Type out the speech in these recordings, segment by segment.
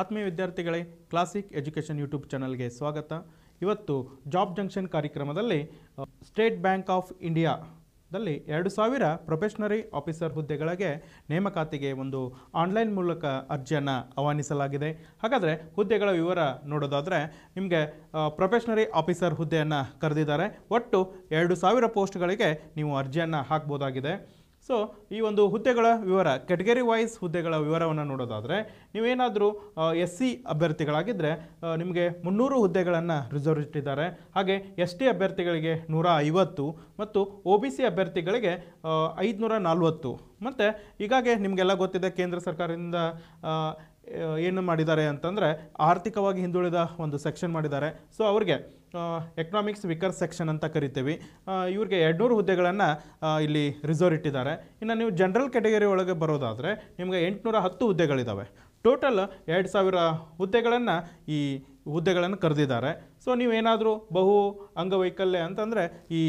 ಆತ್ಮೀಯ ವಿದ್ಯಾರ್ಥಿಗಳೇ classic education YouTube ಚಾನಲ್ಗೆ ಸ್ವಾಗತ ಇವತ್ತು ಜಾಬ್ ಜಂಕ್ಷನ್ ಕಾರ್ಯಕ್ರಮದಲ್ಲಿ ಸ್ಟೇಟ್ ಬ್ಯಾಂಕ್ ಆಫ್ ಇಂಡಿಯಾದಲ್ಲಿ ಎರಡು ಸಾವಿರ ಪ್ರೊಫೆಷ್ನರಿ ಆಫೀಸರ್ ಹುದ್ದೆಗಳಿಗೆ ನೇಮಕಾತಿಗೆ ಒಂದು ಆನ್ಲೈನ್ ಮೂಲಕ ಅರ್ಜಿಯನ್ನು ಆಹ್ವಾನಿಸಲಾಗಿದೆ ಹಾಗಾದರೆ ಹುದ್ದೆಗಳ ವಿವರ ನೋಡೋದಾದರೆ ನಿಮಗೆ ಪ್ರೊಫೆಷನರಿ ಆಫೀಸರ್ ಹುದ್ದೆಯನ್ನು ಕರೆದಿದ್ದಾರೆ ಒಟ್ಟು ಎರಡು ಸಾವಿರ ಪೋಸ್ಟ್ಗಳಿಗೆ ನೀವು ಅರ್ಜಿಯನ್ನು ಹಾಕ್ಬೋದಾಗಿದೆ ಸೊ ಈ ಒಂದು ಹುದ್ದೆಗಳ ವಿವರ ಕೆಟಗರಿ ವೈಸ್ ಹುದ್ದೆಗಳ ವಿವರವನ್ನು ನೋಡೋದಾದರೆ ನೀವೇನಾದರೂ ಎಸ್ ಸಿ ಅಭ್ಯರ್ಥಿಗಳಾಗಿದ್ದರೆ ನಿಮಗೆ ಮುನ್ನೂರು ಹುದ್ದೆಗಳನ್ನು ರಿಸರ್ವ್ ಇಟ್ಟಿದ್ದಾರೆ ಹಾಗೆ ಎಸ್ ಟಿ ಅಭ್ಯರ್ಥಿಗಳಿಗೆ ನೂರ ಐವತ್ತು ಮತ್ತು ಒ ಬಿ ಸಿ ಅಭ್ಯರ್ಥಿಗಳಿಗೆ ಐದುನೂರ ನಲ್ವತ್ತು ಮತ್ತು ಈಗಾಗಲೇ ನಿಮಗೆಲ್ಲ ಗೊತ್ತಿದೆ ಕೇಂದ್ರ ಸರ್ಕಾರದಿಂದ ಏನು ಮಾಡಿದ್ದಾರೆ ಅಂತಂದರೆ ಆರ್ಥಿಕವಾಗಿ ಹಿಂದುಳಿದ ಒಂದು ಸೆಕ್ಷನ್ ಮಾಡಿದ್ದಾರೆ ಸೊ ಅವ್ರಿಗೆ ಎಕನಾಮಿಕ್ಸ್ ವಿಕರ್ ಸೆಕ್ಷನ್ ಅಂತ ಕರಿತೀವಿ ಇವ್ರಿಗೆ ಎರಡುನೂರು ಹುದ್ದೆಗಳನ್ನು ಇಲ್ಲಿ ರಿಸರ್ವ್ ಇಟ್ಟಿದ್ದಾರೆ ಇನ್ನು ನೀವು ಜನರಲ್ ಕೆಟಗರಿ ಒಳಗೆ ಬರೋದಾದರೆ ನಿಮಗೆ ಎಂಟುನೂರ ಹತ್ತು ಹುದ್ದೆಗಳಿದ್ದಾವೆ ಟೋಟಲ್ ಎರಡು ಸಾವಿರ ಹುದ್ದೆಗಳನ್ನು ಈ ಹುದ್ದೆಗಳನ್ನು ಕರೆದಿದ್ದಾರೆ ಸೊ ನೀವೇನಾದರೂ ಬಹು ಅಂಗವೈಕಲ್ಯ ಅಂತಂದರೆ ಈ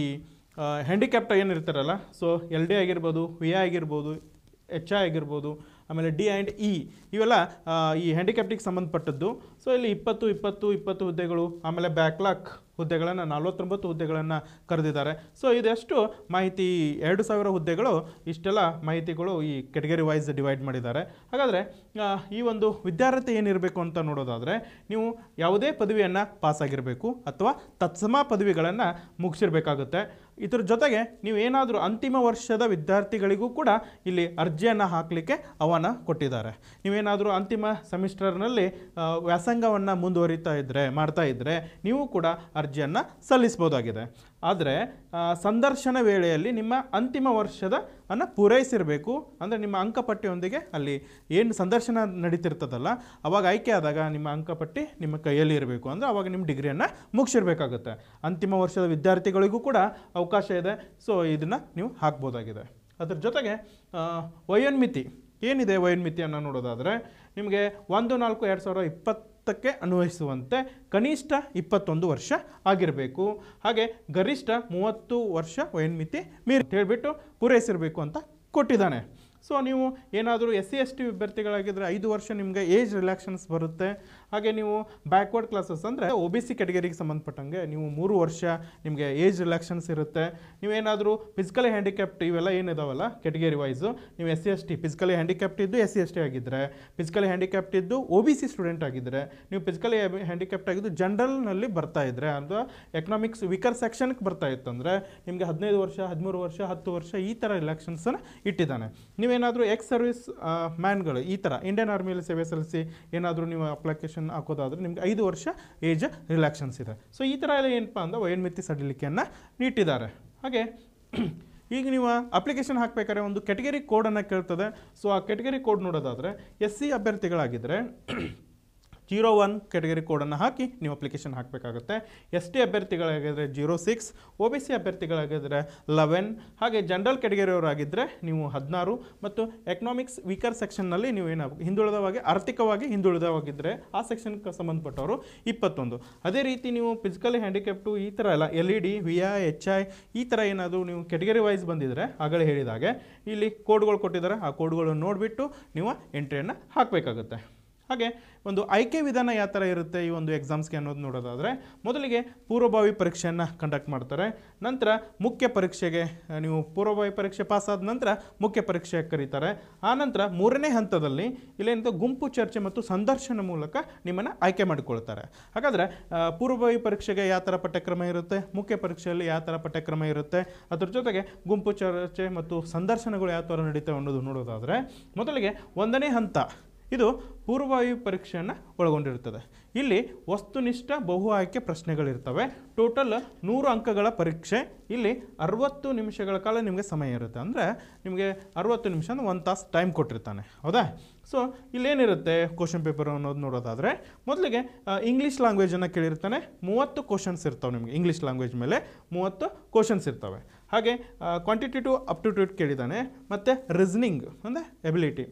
ಹ್ಯಾಂಡಿಕ್ಯಾಪ್ಟ ಏನಿರ್ತಾರಲ್ಲ ಸೊ ಎಲ್ ಡಿ ಆಗಿರ್ಬೋದು ವಿ ಆಗಿರ್ಬೋದು ಎಚ್ ಐ ಆಗಿರ್ಬೋದು ಆಮೇಲೆ ಡಿ ಆ್ಯಂಡ್ ಇ ಇವೆಲ್ಲ ಈ ಹ್ಯಾಂಡಿಕ್ಯಾಪ್ಟಿಗೆ ಸಂಬಂಧಪಟ್ಟದ್ದು ಸೊ ಇಲ್ಲಿ ಇಪ್ಪತ್ತು ಇಪ್ಪತ್ತು ಇಪ್ಪತ್ತು ಹುದ್ದೆಗಳು ಆಮೇಲೆ ಬ್ಯಾಕ್ಲಾಕ್ ಹುದ್ದೆಗಳನ್ನು ನಲ್ವತ್ತೊಂಬತ್ತು ಹುದ್ದೆಗಳನ್ನು ಕರೆದಿದ್ದಾರೆ ಸೊ ಇದೆಷ್ಟು ಮಾಹಿತಿ ಎರಡು ಸಾವಿರ ಹುದ್ದೆಗಳು ಇಷ್ಟೆಲ್ಲ ಮಾಹಿತಿಗಳು ಈ ಕೆಟಗರಿ ವೈಸ್ ಡಿವೈಡ್ ಮಾಡಿದ್ದಾರೆ ಹಾಗಾದರೆ ಈ ಒಂದು ವಿದ್ಯಾರ್ಥಿ ಏನಿರಬೇಕು ಅಂತ ನೋಡೋದಾದರೆ ನೀವು ಯಾವುದೇ ಪದವಿಯನ್ನು ಪಾಸಾಗಿರಬೇಕು ಅಥವಾ ತತ್ಸಮ ಪದವಿಗಳನ್ನು ಮುಗಿಸಿರ್ಬೇಕಾಗುತ್ತೆ ಇದರ ಜೊತೆಗೆ ನೀವು ಏನಾದರೂ ಅಂತಿಮ ವರ್ಷದ ವಿದ್ಯಾರ್ಥಿಗಳಿಗೂ ಕೂಡ ಇಲ್ಲಿ ಅರ್ಜಿಯನ್ನು ಹಾಕಲಿಕ್ಕೆ ಅವನ ಕೊಟ್ಟಿದ್ದಾರೆ ನೀವೇನಾದರೂ ಅಂತಿಮ ಸೆಮಿಸ್ಟರ್ನಲ್ಲಿ ವ್ಯಾಸಂಗವನ್ನು ಮುಂದುವರಿತಾ ಇದ್ದರೆ ಮಾಡ್ತಾ ಇದ್ದರೆ ನೀವು ಕೂಡ ಅರ್ಜಿಯನ್ನು ಸಲ್ಲಿಸ್ಬೋದಾಗಿದೆ ಆದರೆ ಸಂದರ್ಶನ ವೇಳೆಯಲ್ಲಿ ನಿಮ್ಮ ಅಂತಿಮ ವರ್ಷದ ಅನ್ನು ಪೂರೈಸಿರಬೇಕು ಅಂದರೆ ನಿಮ್ಮ ಅಂಕಪಟ್ಟಿಯೊಂದಿಗೆ ಅಲ್ಲಿ ಏನು ಸಂದರ್ಶನ ನಡೀತಿರ್ತದಲ್ಲ ಅವಾಗ ಆಯ್ಕೆ ಆದಾಗ ನಿಮ್ಮ ಅಂಕಪಟ್ಟಿ ನಿಮ್ಮ ಕೈಯಲ್ಲಿ ಇರಬೇಕು ಅಂದರೆ ಅವಾಗ ನಿಮ್ಮ ಡಿಗ್ರಿಯನ್ನು ಮುಗಿಸಿರ್ಬೇಕಾಗುತ್ತೆ ಅಂತಿಮ ವರ್ಷದ ವಿದ್ಯಾರ್ಥಿಗಳಿಗೂ ಕೂಡ ಅವಕಾಶ ಇದೆ ಸೊ ಇದನ್ನು ನೀವು ಹಾಕ್ಬೋದಾಗಿದೆ ಅದ್ರ ಜೊತೆಗೆ ವಯೋನ್ಮಿತಿ ಏನಿದೆ ವಯೋನ್ಮಿತಿಯನ್ನು ನೋಡೋದಾದರೆ ನಿಮಗೆ ಒಂದು ನಾಲ್ಕು ಎರಡು ಸಾವಿರದ ಇಪ್ಪತ್ತು ಅನ್ವಯಿಸುವಂತೆ ಕನಿಷ್ಠ ಇಪ್ಪತ್ತೊಂದು ವರ್ಷ ಆಗಿರಬೇಕು ಹಾಗೆ ಗರಿಷ್ಠ ಮೂವತ್ತು ವರ್ಷ ವಯೋಮಿತಿ ಮೀರಿ ಅಂತ ಹೇಳಿಬಿಟ್ಟು ಪೂರೈಸಿರಬೇಕು ಅಂತ ಕೊಟ್ಟಿದ್ದಾನೆ ಸೊ ನೀವು ಏನಾದರೂ ಎಸ್ ಸಿ ಎಸ್ ಟಿ ವಿದ್ಯಾರ್ಥಿಗಳಾಗಿದ್ದರೆ ಐದು ವರ್ಷ ನಿಮಗೆ ಏಜ್ ರಿಲ್ಯಾಕ್ಷನ್ಸ್ ಬರುತ್ತೆ ಹಾಗೆ ನೀವು ಬ್ಯಾಕ್ವರ್ಡ್ ಕ್ಲಾಸಸ್ ಅಂದರೆ ಒ ಬಿ ಸಿ ಕ್ಯಾಟಗರಿಗೆ ಸಂಬಂಧಪಟ್ಟಂಗೆ ನೀವು ಮೂರು ವರ್ಷ ನಿಮಗೆ ಏಜ್ ರಿಲ್ಯಾಕ್ಷನ್ಸ್ ಇರುತ್ತೆ ನೀವೇನಾದರೂ ಫಿಸಿಕಲಿ ಹ್ಯಾಂಡಿಕ್ಯಾಪ್ಟ್ ಇವೆಲ್ಲ ಏನಿದಾವಲ್ಲ ಕೆಟಗರಿ ವೈಸು ನೀವು S C S T physically handicapped ಇದ್ದು ಎಸ್ ಸಿ ಎಸ್ ಟಿ ಆಗಿದ್ದರೆ ಫಿಸಿಕಲಿ ಹ್ಯಾಂಡಿಕ್ಯಾಪ್ಟ್ ಇದ್ದು ಒ ಬಿ ಸಿ ಸ್ಟೂಡೆಂಟ್ ಆಗಿದ್ದರೆ ನೀವು ಫಿಸಿಕಲಿ ಹ್ಯಾಂಡಿಕ್ಯಾಪ್ಟ್ ಆಗಿದ್ದು ಜನ್ರಲ್ನಲ್ಲಿ ಬರ್ತಾ ಇದ್ದರೆ ಅಥವಾ ಎಕನಾಮಿಕ್ಸ್ ವೀಕರ್ ಸೆಕ್ಷನ್ಗೆ ಬರ್ತಾ ಅಂದರೆ ನಿಮಗೆ ಹದಿನೈದು ವರ್ಷ ಹದಿಮೂರು ವರ್ಷ ಹತ್ತು ವರ್ಷ ಈ ಥರ ರಿಲ್ಯಾಕ್ಷನ್ಸನ್ನು ಇಟ್ಟಿದ್ದಾನೆ ನೀವೇನಾದರೂ ಎಕ್ಸ್ ಸರ್ವಿಸ್ ಮ್ಯಾನ್ಗಳು ಈ ಥರ ಇಂಡಿಯನ್ ಆರ್ಮಿಯಲ್ಲಿ ಸೇವೆ ಸಲ್ಲಿಸಿ ಏನಾದರೂ ನೀವು ಅಪ್ಲಿಕೇಶನ್ ಇಂಜೆಕ್ಷನ್ ಹಾಕೋದಾದರೆ ನಿಮಗೆ ಐದು ವರ್ಷ ಏಜ್ ರಿಲ್ಯಾಕ್ಷನ್ಸ್ ಇದೆ ಸೊ ಈ ಥರ ಎಲ್ಲ ಏನಪ್ಪ ಅಂದರೆ ವಯೋಮಿತಿ ಸಡಿಲಿಕೆಯನ್ನು ನೀಟ್ಟಿದ್ದಾರೆ ಹಾಗೆ ಈಗ ನೀವು ಅಪ್ಲಿಕೇಶನ್ ಹಾಕಬೇಕಾದ್ರೆ ಒಂದು ಕೆಟಗರಿ ಕೋಡನ್ನು ಕೇಳ್ತದೆ ಸೊ ಆ ಕೆಟಗರಿ ಕೋಡ್ ನೋಡೋದಾದರೆ ಎಸ್ ಸಿ ಅಭ್ಯರ್ಥಿಗಳಾಗಿದ್ದರೆ ಜೀರೋ ಒನ್ ಕೆಟಗರಿ ಕೋಡನ್ನು ಹಾಕಿ ನೀವು ಅಪ್ಲಿಕೇಶನ್ ಹಾಕಬೇಕಾಗುತ್ತೆ ಎಸ್ ಟಿ ಅಭ್ಯರ್ಥಿಗಳಾಗಿದ್ದರೆ zero six O B C ಅಭ್ಯರ್ಥಿಗಳಾಗಿದ್ದರೆ ಲೆವೆನ್ ಹಾಗೆ ಜನರಲ್ ಕೆಟಗರಿಯವರಾಗಿದ್ದರೆ ನೀವು ಹದಿನಾರು ಮತ್ತು ಎಕನಾಮಿಕ್ಸ್ ವೀಕರ್ ಸೆಕ್ಷನ್ನಲ್ಲಿ ನೀವು ಏನು ಹಿಂದುಳಿದವಾಗಿ ಆರ್ಥಿಕವಾಗಿ ಹಿಂದುಳಿದವಾಗಿದ್ದರೆ ಆ ಸೆಕ್ಷನ್ಗೆ ಸಂಬಂಧಪಟ್ಟವರು ಇಪ್ಪತ್ತೊಂದು ಅದೇ ರೀತಿ ನೀವು ಫಿಸಿಕಲಿ ಹ್ಯಾಂಡಿಕ್ಯಾಪ್ಟು ಈ ಥರ ಎಲ್ಲ L E D V I H I ಈ ಥರ ಏನಾದರೂ ನೀವು ಕೆಟಗರಿ ವೈಸ್ ಬಂದಿದ್ದರೆ ಆಗಲೇ ಹೇಳಿದಾಗೆ ಇಲ್ಲಿ ಕೋಡ್ಗಳು ಕೊಟ್ಟಿದ್ದಾರೆ ಆ ಕೋಡ್ಗಳನ್ನು ನೋಡಿಬಿಟ್ಟು ನೀವು ಎಂಟ್ರಿಯನ್ನು ಹಾಕಬೇಕಾಗುತ್ತೆ ಹಾಗೆ ಒಂದು ಆಯ್ಕೆ ವಿಧಾನ ಯಾವ ಥರ ಇರುತ್ತೆ ಈ ಒಂದು ಎಕ್ಸಾಮ್ಸ್ಗೆ ಅನ್ನೋದು ನೋಡೋದಾದರೆ ಮೊದಲಿಗೆ ಪೂರ್ವಭಾವಿ ಪರೀಕ್ಷೆಯನ್ನು ಕಂಡಕ್ಟ್ ಮಾಡ್ತಾರೆ ನಂತರ ಮುಖ್ಯ ಪರೀಕ್ಷೆಗೆ ನೀವು ಪೂರ್ವಭಾವಿ ಪರೀಕ್ಷೆ ಪಾಸಾದ ನಂತರ ಮುಖ್ಯ ಪರೀಕ್ಷೆ ಕರೀತಾರೆ ಆ ನಂತರ ಮೂರನೇ ಹಂತದಲ್ಲಿ ಇಲ್ಲೇನಿದೆ ಗುಂಪು ಚರ್ಚೆ ಮತ್ತು ಸಂದರ್ಶನ ಮೂಲಕ ನಿಮ್ಮನ್ನು ಆಯ್ಕೆ ಮಾಡಿಕೊಳ್ತಾರೆ ಹಾಗಾದರೆ ಪೂರ್ವಭಾವಿ ಪರೀಕ್ಷೆಗೆ ಯಾವ ಥರ ಪಠ್ಯಕ್ರಮ ಇರುತ್ತೆ ಮುಖ್ಯ ಪರೀಕ್ಷೆಯಲ್ಲಿ ಯಾವ ಥರ ಪಠ್ಯಕ್ರಮ ಇರುತ್ತೆ ಅದ್ರ ಜೊತೆಗೆ ಗುಂಪು ಚರ್ಚೆ ಮತ್ತು ಸಂದರ್ಶನಗಳು ಯಾವ ಥರ ನಡೀತವೆ ಅನ್ನೋದು ನೋಡೋದಾದರೆ ಮೊದಲಿಗೆ ಒಂದನೇ ಹಂತ ಇದು ಪೂರ್ವಾಯು ಪರೀಕ್ಷೆಯನ್ನು ಒಳಗೊಂಡಿರುತ್ತದೆ ಇಲ್ಲಿ ವಸ್ತುನಿಷ್ಠ ಬಹು ಆಯ್ಕೆ ಪ್ರಶ್ನೆಗಳಿರ್ತವೆ ಟೋಟಲ್ ನೂರು ಅಂಕಗಳ ಪರೀಕ್ಷೆ ಇಲ್ಲಿ ಅರವತ್ತು ನಿಮಿಷಗಳ ಕಾಲ ನಿಮಗೆ ಸಮಯ ಇರುತ್ತೆ ಅಂದರೆ ನಿಮಗೆ ಅರವತ್ತು ನಿಮಿಷ ಒಂದು ತಾಸು ಟೈಮ್ ಕೊಟ್ಟಿರ್ತಾನೆ ಹೌದಾ ಸೊ ಇಲ್ಲೇನಿರುತ್ತೆ ಕ್ವಶನ್ ಪೇಪರ್ ಅನ್ನೋದು ನೋಡೋದಾದರೆ ಮೊದಲಿಗೆ ಇಂಗ್ಲೀಷ್ ಲ್ಯಾಂಗ್ವೇಜನ್ನು ಕೇಳಿರ್ತಾನೆ ಮೂವತ್ತು ಕ್ವಶನ್ಸ್ ಇರ್ತವೆ ನಿಮಗೆ ಇಂಗ್ಲೀಷ್ ಲ್ಯಾಂಗ್ವೇಜ್ ಮೇಲೆ ಮೂವತ್ತು ಕ್ವಶನ್ಸ್ ಇರ್ತವೆ ಹಾಗೆ ಟು ಅಪ್ ಟು ಟ್ಯೂಟ್ ಕೇಳಿದ್ದಾನೆ ಮತ್ತು ರೀಸ್ನಿಂಗ್ ಅಂದರೆ ಎಬಿಲಿಟಿ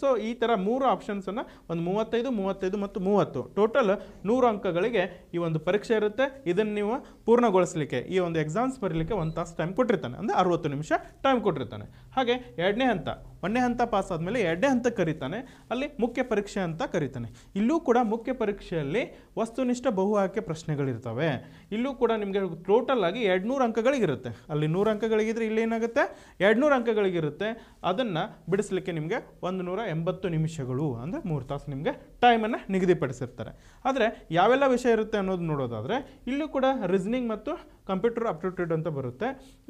ಸೊ ಈ ಥರ ಮೂರು ಆಪ್ಷನ್ಸನ್ನು ಒಂದು ಮೂವತ್ತೈದು ಮೂವತ್ತೈದು ಮತ್ತು ಮೂವತ್ತು ಟೋಟಲ್ ನೂರು ಅಂಕಗಳಿಗೆ ಈ ಒಂದು ಪರೀಕ್ಷೆ ಇರುತ್ತೆ ಇದನ್ನು ನೀವು ಪೂರ್ಣಗೊಳಿಸಲಿಕ್ಕೆ ಈ ಒಂದು ಎಕ್ಸಾಮ್ಸ್ ಬರಲಿಕ್ಕೆ ಒಂದು ತಾಸು ಟೈಮ್ ಕೊಟ್ಟಿರ್ತಾನೆ ಅಂದರೆ ಅರುವತ್ತು ನಿಮಿಷ ಟೈಮ್ ಕೊಟ್ಟಿರ್ತಾನೆ ಹಾಗೆ ಎರಡನೇ ಹಂತ ಒಂದನೇ ಹಂತ ಪಾಸ್ ಆದಮೇಲೆ ಎರಡನೇ ಹಂತ ಕರೀತಾನೆ ಅಲ್ಲಿ ಮುಖ್ಯ ಪರೀಕ್ಷೆ ಅಂತ ಕರೀತಾನೆ ಇಲ್ಲೂ ಕೂಡ ಮುಖ್ಯ ಪರೀಕ್ಷೆಯಲ್ಲಿ ವಸ್ತುನಿಷ್ಠ ಬಹು ಆಯ್ಕೆ ಪ್ರಶ್ನೆಗಳಿರ್ತವೆ ಇಲ್ಲೂ ಕೂಡ ನಿಮಗೆ ಟೋಟಲ್ ಆಗಿ ಎರಡುನೂರು ಅಂಕಗಳಿಗಿರುತ್ತೆ ಅಲ್ಲಿ ನೂರು ಅಂಕಗಳಿಗಿದ್ರೆ ಇಲ್ಲಿ ಏನಾಗುತ್ತೆ ಎರಡುನೂರು ಅಂಕಗಳಿಗಿರುತ್ತೆ ಅದನ್ನು ಬಿಡಿಸಲಿಕ್ಕೆ ನಿಮಗೆ ಒಂದು ನೂರ ಎಂಬತ್ತು ನಿಮಿಷಗಳು ಅಂದರೆ ಮೂರು ತಾಸು ನಿಮಗೆ ಟೈಮನ್ನು ನಿಗದಿಪಡಿಸಿರ್ತಾರೆ ಆದರೆ ಯಾವೆಲ್ಲ ವಿಷಯ ಇರುತ್ತೆ ಅನ್ನೋದು ನೋಡೋದಾದರೆ ಇಲ್ಲೂ ಕೂಡ ರೀಸ್ನಿಂಗ್ ಮತ್ತು ಕಂಪ್ಯೂಟರ್ ಅಪ್ಟಿಟ್ಯೂಡ್ ಅಂತ ಬರುತ್ತೆ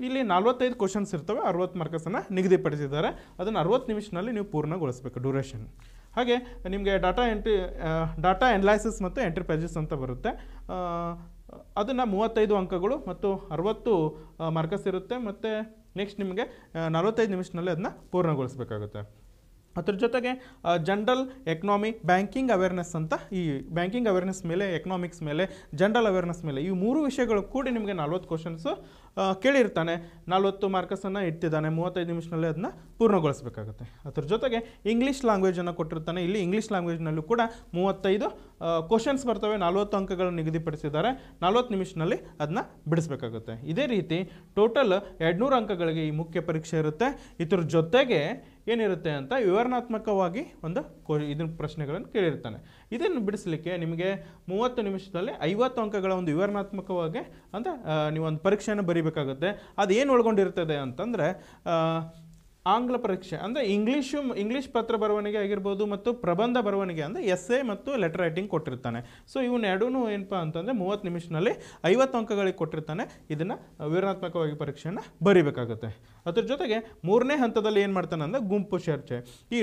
ಇಲ್ಲಿ ನಲ್ವತ್ತೈದು ಕ್ವಶನ್ಸ್ ಇರ್ತವೆ ಅರವತ್ತು ಮಾರ್ಕಸನ್ನು ನಿಗದಿಪಡಿಸಿದ್ದಾರೆ ಅದನ್ನು ಅರವತ್ತು ನಿಮಿಷನಲ್ಲಿ ನೀವು ಪೂರ್ಣಗೊಳಿಸಬೇಕು ಡ್ಯೂರೇಷನ್ ಹಾಗೆ ನಿಮಗೆ ಡಾಟಾ ಎಂಟ್ರಿ ಡಾಟಾ ಎನಲೈಸಿಸ್ ಮತ್ತು ಎಂಟರ್ಪ್ರೈಸಸ್ ಅಂತ ಬರುತ್ತೆ ಅದನ್ನು ಮೂವತ್ತೈದು ಅಂಕಗಳು ಮತ್ತು ಅರವತ್ತು ಮಾರ್ಕಸ್ ಇರುತ್ತೆ ಮತ್ತು ನೆಕ್ಸ್ಟ್ ನಿಮಗೆ ನಲವತ್ತೈದು ನಿಮಿಷದಲ್ಲಿ ಅದನ್ನ ಪೂರ್ಣಗೊಳಿಸಬೇಕಾಗುತ್ತೆ ಅದ್ರ ಜೊತೆಗೆ ಜನರಲ್ ಎಕನಾಮಿ ಬ್ಯಾಂಕಿಂಗ್ ಅವೇರ್ನೆಸ್ ಅಂತ ಈ ಬ್ಯಾಂಕಿಂಗ್ ಅವೇರ್ನೆಸ್ ಮೇಲೆ ಎಕನಾಮಿಕ್ಸ್ ಮೇಲೆ ಜನರಲ್ ಅವೇರ್ನೆಸ್ ಮೇಲೆ ಈ ಮೂರು ವಿಷಯಗಳು ಕೂಡ ನಿಮಗೆ ನಲ್ವತ್ತು ಕ್ವಶನ್ಸು ಕೇಳಿರ್ತಾನೆ ನಲ್ವತ್ತು ಮಾರ್ಕಸನ್ನು ಇಟ್ಟಿದ್ದಾನೆ ಮೂವತ್ತೈದು ನಿಮಿಷದಲ್ಲಿ ಅದನ್ನ ಪೂರ್ಣಗೊಳಿಸಬೇಕಾಗುತ್ತೆ ಅದ್ರ ಜೊತೆಗೆ ಇಂಗ್ಲೀಷ್ ಲ್ಯಾಂಗ್ವೇಜನ್ನು ಕೊಟ್ಟಿರ್ತಾನೆ ಇಲ್ಲಿ ಇಂಗ್ಲೀಷ್ ಲ್ಯಾಂಗ್ವೇಜ್ನಲ್ಲೂ ಕೂಡ ಮೂವತ್ತೈದು ಕ್ವಶನ್ಸ್ ಬರ್ತವೆ ನಲ್ವತ್ತು ಅಂಕಗಳನ್ನು ನಿಗದಿಪಡಿಸಿದ್ದಾರೆ ನಲ್ವತ್ತು ನಿಮಿಷನಲ್ಲಿ ಅದನ್ನ ಬಿಡಿಸಬೇಕಾಗುತ್ತೆ ಇದೇ ರೀತಿ ಟೋಟಲ್ ಎರಡುನೂರು ಅಂಕಗಳಿಗೆ ಈ ಮುಖ್ಯ ಪರೀಕ್ಷೆ ಇರುತ್ತೆ ಇದ್ರ ಜೊತೆಗೆ ಏನಿರುತ್ತೆ ಅಂತ ವಿವರಣಾತ್ಮಕವಾಗಿ ಒಂದು ಕೊ ಇದನ್ನ ಪ್ರಶ್ನೆಗಳನ್ನು ಕೇಳಿರ್ತಾನೆ ಇದನ್ನು ಬಿಡಿಸಲಿಕ್ಕೆ ನಿಮಗೆ ಮೂವತ್ತು ನಿಮಿಷದಲ್ಲಿ ಐವತ್ತು ಅಂಕಗಳ ಒಂದು ವಿವರಣಾತ್ಮಕವಾಗಿ ಅಂದರೆ ನೀವೊಂದು ಪರೀಕ್ಷೆಯನ್ನು ಬರೀಬೇಕಾಗುತ್ತೆ ಅದು ಏನು ಒಳಗೊಂಡಿರ್ತದೆ ಅಂತಂದರೆ ಆಂಗ್ಲ ಪರೀಕ್ಷೆ ಅಂದರೆ ಇಂಗ್ಲೀಷು ಇಂಗ್ಲೀಷ್ ಪತ್ರ ಬರವಣಿಗೆ ಆಗಿರ್ಬೋದು ಮತ್ತು ಪ್ರಬಂಧ ಬರವಣಿಗೆ ಅಂದರೆ ಎಸ್ ಎ ಮತ್ತು ಲೆಟರ್ ರೈಟಿಂಗ್ ಕೊಟ್ಟಿರ್ತಾನೆ ಸೊ ಇವನ್ನ ಎರಡೂ ಏನಪ್ಪ ಅಂತಂದರೆ ಮೂವತ್ತು ನಿಮಿಷದಲ್ಲಿ ಐವತ್ತು ಅಂಕಗಳಿಗೆ ಕೊಟ್ಟಿರ್ತಾನೆ ಇದನ್ನು ವಿವರಣಾತ್ಮಕವಾಗಿ ಪರೀಕ್ಷೆಯನ್ನು ಬರೀಬೇಕಾಗುತ್ತೆ ಅದ್ರ ಜೊತೆಗೆ ಮೂರನೇ ಹಂತದಲ್ಲಿ ಏನು ಮಾಡ್ತಾನೆ ಅಂದರೆ ಗುಂಪು ಚರ್ಚೆ ಈ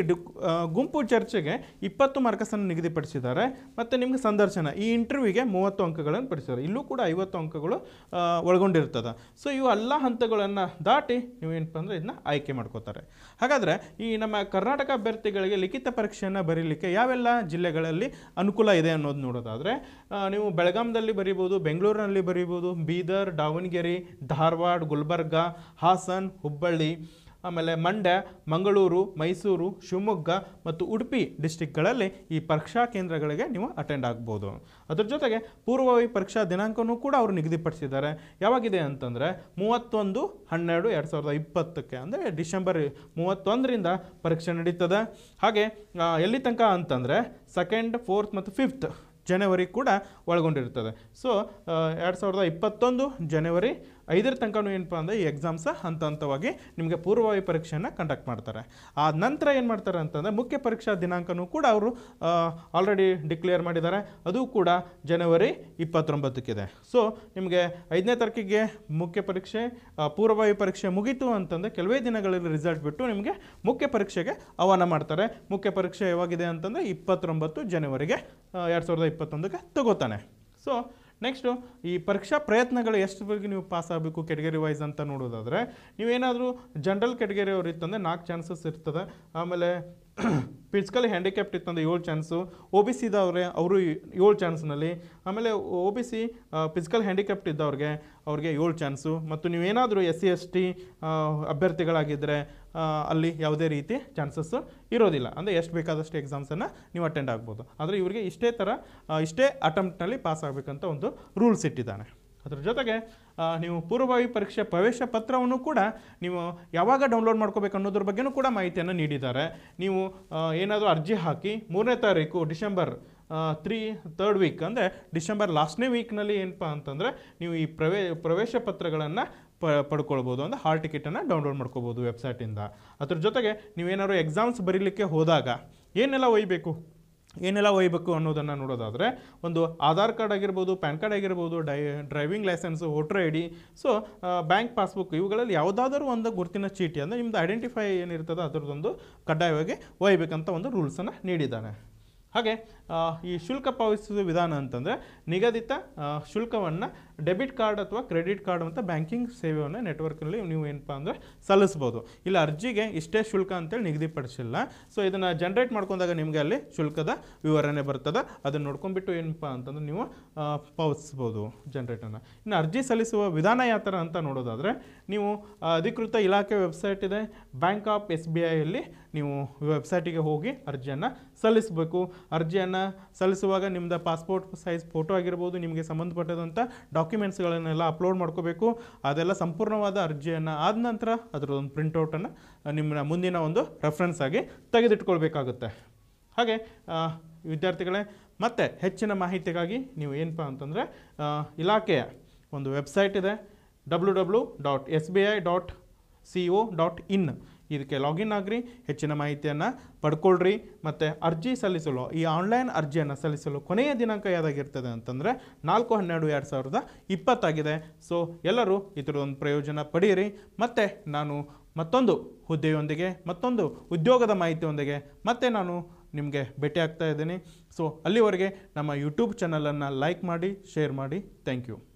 ಗುಂಪು ಚರ್ಚೆಗೆ ಇಪ್ಪತ್ತು ಮಾರ್ಕಸನ್ನು ನಿಗದಿಪಡಿಸಿದ್ದಾರೆ ಮತ್ತು ನಿಮಗೆ ಸಂದರ್ಶನ ಈ ಇಂಟರ್ವ್ಯೂಗೆ ಮೂವತ್ತು ಅಂಕಗಳನ್ನು ಪಡಿಸಿದ್ದಾರೆ ಇಲ್ಲೂ ಕೂಡ ಐವತ್ತು ಅಂಕಗಳು ಒಳಗೊಂಡಿರ್ತದೆ ಸೊ ಇವು ಎಲ್ಲ ಹಂತಗಳನ್ನು ದಾಟಿ ನೀವೇನಪ್ಪ ಅಂದರೆ ಇದನ್ನ ಆಯ್ಕೆ ಮಾಡ್ಕೋತಾರೆ ಮಾಡ್ತಾರೆ ಹಾಗಾದರೆ ಈ ನಮ್ಮ ಕರ್ನಾಟಕ ಅಭ್ಯರ್ಥಿಗಳಿಗೆ ಲಿಖಿತ ಪರೀಕ್ಷೆಯನ್ನು ಬರೀಲಿಕ್ಕೆ ಯಾವೆಲ್ಲ ಜಿಲ್ಲೆಗಳಲ್ಲಿ ಅನುಕೂಲ ಇದೆ ಅನ್ನೋದು ನೋಡೋದಾದರೆ ನೀವು ಬೆಳಗಾಂದಲ್ಲಿ ಬರೀಬೋದು ಬೆಂಗಳೂರಿನಲ್ಲಿ ಬರೀಬೋದು ಬೀದರ್ ದಾವಣಗೆರೆ ಧಾರವಾಡ ಗುಲ್ಬರ್ಗ ಹಾಸನ್ ಹುಬ್ಬಳ್ಳಿ ಆಮೇಲೆ ಮಂಡ್ಯ ಮಂಗಳೂರು ಮೈಸೂರು ಶಿವಮೊಗ್ಗ ಮತ್ತು ಉಡುಪಿ ಡಿಸ್ಟಿಕ್ಗಳಲ್ಲಿ ಈ ಪರೀಕ್ಷಾ ಕೇಂದ್ರಗಳಿಗೆ ನೀವು ಅಟೆಂಡ್ ಆಗ್ಬೋದು ಅದ್ರ ಜೊತೆಗೆ ಪೂರ್ವಭಾವಿ ಪರೀಕ್ಷಾ ದಿನಾಂಕವೂ ಕೂಡ ಅವರು ನಿಗದಿಪಡಿಸಿದ್ದಾರೆ ಯಾವಾಗಿದೆ ಅಂತಂದರೆ ಮೂವತ್ತೊಂದು ಹನ್ನೆರಡು ಎರಡು ಸಾವಿರದ ಇಪ್ಪತ್ತಕ್ಕೆ ಅಂದರೆ ಡಿಸೆಂಬರ್ ಮೂವತ್ತೊಂದರಿಂದ ಪರೀಕ್ಷೆ ನಡೀತದೆ ಹಾಗೆ ಎಲ್ಲಿ ತನಕ ಅಂತಂದರೆ ಸೆಕೆಂಡ್ ಫೋರ್ತ್ ಮತ್ತು ಫಿಫ್ತ್ ಜನವರಿ ಕೂಡ ಒಳಗೊಂಡಿರ್ತದೆ ಸೊ ಎರಡು ಸಾವಿರದ ಇಪ್ಪತ್ತೊಂದು ಜನವರಿ ಐದರ ತನಕನೂ ಏನಪ್ಪ ಅಂದರೆ ಈ ಎಕ್ಸಾಮ್ಸ ಹಂತ ಹಂತವಾಗಿ ನಿಮಗೆ ಪೂರ್ವವಾಯು ಪರೀಕ್ಷೆಯನ್ನು ಕಂಡಕ್ಟ್ ಮಾಡ್ತಾರೆ ಆ ನಂತರ ಏನು ಮಾಡ್ತಾರೆ ಅಂತಂದರೆ ಮುಖ್ಯ ಪರೀಕ್ಷಾ ದಿನಾಂಕನೂ ಕೂಡ ಅವರು ಆಲ್ರೆಡಿ ಡಿಕ್ಲೇರ್ ಮಾಡಿದ್ದಾರೆ ಅದು ಕೂಡ ಜನವರಿ ಇಪ್ಪತ್ತೊಂಬತ್ತಕ್ಕಿದೆ ಸೊ ನಿಮಗೆ ಐದನೇ ತಾರೀಕಿಗೆ ಮುಖ್ಯ ಪರೀಕ್ಷೆ ಪೂರ್ವಭಾವಿ ಪರೀಕ್ಷೆ ಮುಗೀತು ಅಂತಂದರೆ ಕೆಲವೇ ದಿನಗಳಲ್ಲಿ ರಿಸಲ್ಟ್ ಬಿಟ್ಟು ನಿಮಗೆ ಮುಖ್ಯ ಪರೀಕ್ಷೆಗೆ ಆಹ್ವಾನ ಮಾಡ್ತಾರೆ ಮುಖ್ಯ ಪರೀಕ್ಷೆ ಯಾವಾಗಿದೆ ಅಂತಂದರೆ ಇಪ್ಪತ್ತೊಂಬತ್ತು ಜನವರಿಗೆ ಎರಡು ಸಾವಿರದ ಇಪ್ಪತ್ತೊಂದಕ್ಕೆ ತಗೋತಾನೆ ಸೊ ನೆಕ್ಸ್ಟು ಈ ಪರೀಕ್ಷಾ ಪ್ರಯತ್ನಗಳು ಎಷ್ಟವರೆಗೆ ನೀವು ಪಾಸ್ ಆಗಬೇಕು ಕೆಟಗರಿ ವೈಸ್ ಅಂತ ನೋಡೋದಾದರೆ ನೀವೇನಾದರೂ ಜನರಲ್ ಕೆಟಗರಿ ಅವ್ರು ಇತ್ತಂದರೆ ನಾಲ್ಕು ಚಾನ್ಸಸ್ ಇರ್ತದೆ ಆಮೇಲೆ ಫಿಸಿಕಲಿ ಹ್ಯಾಂಡಿಕ್ಯಾಪ್ಟ್ ಇತ್ತಂದ್ರೆ ಏಳು ಚಾನ್ಸು ಒ ಬಿ ಸಿ ಇದ್ದವ್ರೆ ಅವರು ಏಳು ಚಾನ್ಸ್ನಲ್ಲಿ ಆಮೇಲೆ O B C physical handicapped ಇದ್ದವ್ರಿಗೆ ಅವ್ರಿಗೆ ಏಳು ಚಾನ್ಸು ಮತ್ತು ನೀವೇನಾದರೂ ಎಸ್ ಸಿ ಎಸ್ ಟಿ ಅಭ್ಯರ್ಥಿಗಳಾಗಿದ್ದರೆ ಅಲ್ಲಿ ಯಾವುದೇ ರೀತಿ ಚಾನ್ಸಸ್ಸು ಇರೋದಿಲ್ಲ ಅಂದರೆ ಎಷ್ಟು ಬೇಕಾದಷ್ಟು ಎಕ್ಸಾಮ್ಸನ್ನು ನೀವು ಅಟೆಂಡ್ ಆಗ್ಬೋದು ಆದರೆ ಇವರಿಗೆ ಇಷ್ಟೇ ಥರ ಇಷ್ಟೇ ಅಟೆಂಪ್ಟ್ನಲ್ಲಿ ಪಾಸ್ ಆಗಬೇಕಂತ ಒಂದು ರೂಲ್ಸ್ ಇಟ್ಟಿದ್ದಾನೆ ಅದ್ರ ಜೊತೆಗೆ ನೀವು ಪೂರ್ವಭಾವಿ ಪರೀಕ್ಷೆ ಪ್ರವೇಶ ಪತ್ರವನ್ನು ಕೂಡ ನೀವು ಯಾವಾಗ ಡೌನ್ಲೋಡ್ ಮಾಡ್ಕೋಬೇಕು ಅನ್ನೋದ್ರ ಬಗ್ಗೆಯೂ ಕೂಡ ಮಾಹಿತಿಯನ್ನು ನೀಡಿದ್ದಾರೆ ನೀವು ಏನಾದರೂ ಅರ್ಜಿ ಹಾಕಿ ಮೂರನೇ ತಾರೀಕು ಡಿಸೆಂಬರ್ ತ್ರೀ ತರ್ಡ್ ವೀಕ್ ಅಂದರೆ ಡಿಸೆಂಬರ್ ಲಾಸ್ಟ್ನೇ ವೀಕ್ನಲ್ಲಿ ಏನಪ್ಪ ಅಂತಂದರೆ ನೀವು ಈ ಪ್ರವೇ ಪ್ರವೇಶ ಪತ್ರಗಳನ್ನು ಪ ಪಡ್ಕೊಳ್ಬೋದು ಅಂದರೆ ಹಾಲ್ ಟಿಕೆಟನ್ನು ಡೌನ್ಲೋಡ್ ಮಾಡ್ಕೋಬೋದು ವೆಬ್ಸೈಟಿಂದ ಅದ್ರ ಜೊತೆಗೆ ನೀವೇನಾದ್ರು ಎಕ್ಸಾಮ್ಸ್ ಬರೀಲಿಕ್ಕೆ ಹೋದಾಗ ಏನೆಲ್ಲ ಒಯ್ಯಬೇಕು ಏನೆಲ್ಲ ಒಯ್ಬೇಕು ಅನ್ನೋದನ್ನು ನೋಡೋದಾದರೆ ಒಂದು ಆಧಾರ್ ಕಾರ್ಡ್ ಆಗಿರ್ಬೋದು ಪ್ಯಾನ್ ಕಾರ್ಡ್ ಆಗಿರ್ಬೋದು ಡೈ driving licence voter I D so bank passbook ಇವುಗಳಲ್ಲಿ ಯಾವುದಾದ್ರೂ ಒಂದು ಗುರುತಿನ ಚೀಟಿ ಅಂದರೆ ನಿಮ್ಮದು ಐಡೆಂಟಿಫೈ ಏನಿರ್ತದೆ ಅದರದೊಂದು ಕಡ್ಡಾಯವಾಗಿ ಒಯ್ಬೇಕಂತ ಒಂದು ರೂಲ್ಸನ್ನು ನೀಡಿದ್ದಾನೆ ಹಾಗೆ ಈ ಶುಲ್ಕ ಪಾವತಿಸುವ ವಿಧಾನ ಅಂತಂದರೆ ನಿಗದಿತ ಶುಲ್ಕವನ್ನು ಡೆಬಿಟ್ ಕಾರ್ಡ್ ಅಥವಾ ಕ್ರೆಡಿಟ್ ಕಾರ್ಡ್ ಅಂತ ಬ್ಯಾಂಕಿಂಗ್ ಸೇವೆಯನ್ನು ನೆಟ್ವರ್ಕ್ನಲ್ಲಿ ನೀವು ಏನಪ್ಪ ಅಂದರೆ ಸಲ್ಲಿಸ್ಬೋದು ಇಲ್ಲ ಅರ್ಜಿಗೆ ಇಷ್ಟೇ ಶುಲ್ಕ ಅಂತೇಳಿ ನಿಗದಿಪಡಿಸಿಲ್ಲ ಸೊ ಇದನ್ನು ಜನ್ರೇಟ್ ಮಾಡ್ಕೊಂಡಾಗ ನಿಮಗೆ ಅಲ್ಲಿ ಶುಲ್ಕದ ವಿವರಣೆ ಬರ್ತದೆ ಅದನ್ನು ನೋಡ್ಕೊಂಡ್ಬಿಟ್ಟು ಏನಪ್ಪ ಅಂತಂದ್ರೆ ನೀವು ಪಾವತಿಸ್ಬೋದು ಜನ್ರೇಟನ್ನು ಇನ್ನು ಅರ್ಜಿ ಸಲ್ಲಿಸುವ ವಿಧಾನ ಯಾವ ಥರ ಅಂತ ನೋಡೋದಾದರೆ ನೀವು ಅಧಿಕೃತ ಇಲಾಖೆ ವೆಬ್ಸೈಟ್ ಇದೆ ಬ್ಯಾಂಕ್ ಆಫ್ ಎಸ್ ಬಿ ಐಯಲ್ಲಿ ನೀವು ವೆಬ್ಸೈಟಿಗೆ ಹೋಗಿ ಅರ್ಜಿಯನ್ನು ಸಲ್ಲಿಸಬೇಕು ಅರ್ಜಿಯನ್ನು ಸಲ್ಲಿಸುವಾಗ ನಿಮ್ಮದು ಪಾಸ್ಪೋರ್ಟ್ ಸೈಜ್ ಫೋಟೋ ಆಗಿರ್ಬೋದು ನಿಮಗೆ ಸಂಬಂಧಪಟ್ಟದಂಥ ಡಾಕ್ಯುಮೆಂಟ್ ಡಾಕ್ಯುಮೆಂಟ್ಸ್ಗಳನ್ನೆಲ್ಲ ಅಪ್ಲೋಡ್ ಮಾಡ್ಕೋಬೇಕು ಅದೆಲ್ಲ ಸಂಪೂರ್ಣವಾದ ಅರ್ಜಿಯನ್ನು ಆದ ನಂತರ ಅದರದೊಂದು ಪ್ರಿಂಟೌಟನ್ನು ನಿಮ್ಮ ಮುಂದಿನ ಒಂದು ರೆಫರೆನ್ಸ್ ಆಗಿ ತೆಗೆದಿಟ್ಕೊಳ್ಬೇಕಾಗುತ್ತೆ ಹಾಗೆ ವಿದ್ಯಾರ್ಥಿಗಳೇ ಮತ್ತು ಹೆಚ್ಚಿನ ಮಾಹಿತಿಗಾಗಿ ನೀವು ಏನಪ್ಪ ಅಂತಂದರೆ ಇಲಾಖೆಯ ಒಂದು ವೆಬ್ಸೈಟ್ ಇದೆ W W dot S B I dot C O dot in ಇದಕ್ಕೆ ಲಾಗಿನ್ ಆಗಿರಿ ಹೆಚ್ಚಿನ ಮಾಹಿತಿಯನ್ನು ಪಡ್ಕೊಳ್ರಿ ಮತ್ತು ಅರ್ಜಿ ಸಲ್ಲಿಸಲು ಈ ಆನ್ಲೈನ್ ಅರ್ಜಿಯನ್ನು ಸಲ್ಲಿಸಲು ಕೊನೆಯ ದಿನಾಂಕ ಯಾವುದಾಗಿರ್ತದೆ ಅಂತಂದರೆ ನಾಲ್ಕು ಹನ್ನೆರಡು ಎರಡು ಸಾವಿರದ ಇಪ್ಪತ್ತಾಗಿದೆ ಸೊ ಎಲ್ಲರೂ ಇದರದೊಂದು ಪ್ರಯೋಜನ ಪಡೆಯಿರಿ ಮತ್ತು ನಾನು ಮತ್ತೊಂದು ಹುದ್ದೆಯೊಂದಿಗೆ ಮತ್ತೊಂದು ಉದ್ಯೋಗದ ಮಾಹಿತಿಯೊಂದಿಗೆ ಮತ್ತೆ ನಾನು ನಿಮಗೆ ಭೇಟಿ ಆಗ್ತಾ ಇದ್ದೀನಿ ಸೊ ಅಲ್ಲಿವರೆಗೆ ನಮ್ಮ ಯೂಟ್ಯೂಬ್ ಚಾನಲನ್ನು ಲೈಕ್ ಮಾಡಿ ಶೇರ್ ಮಾಡಿ ಥ್ಯಾಂಕ್ ಯು